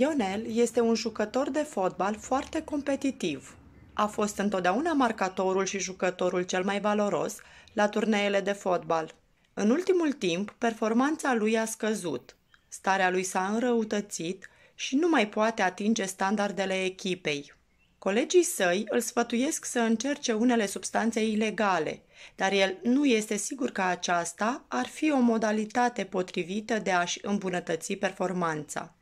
Ionel este un jucător de fotbal foarte competitiv. A fost întotdeauna marcatorul și jucătorul cel mai valoros la turneele de fotbal. În ultimul timp, performanța lui a scăzut, starea lui s-a înrăutățit și nu mai poate atinge standardele echipei. Colegii săi îl sfătuiesc să încerce unele substanțe ilegale, dar el nu este sigur că aceasta ar fi o modalitate potrivită de a-și îmbunătăți performanța.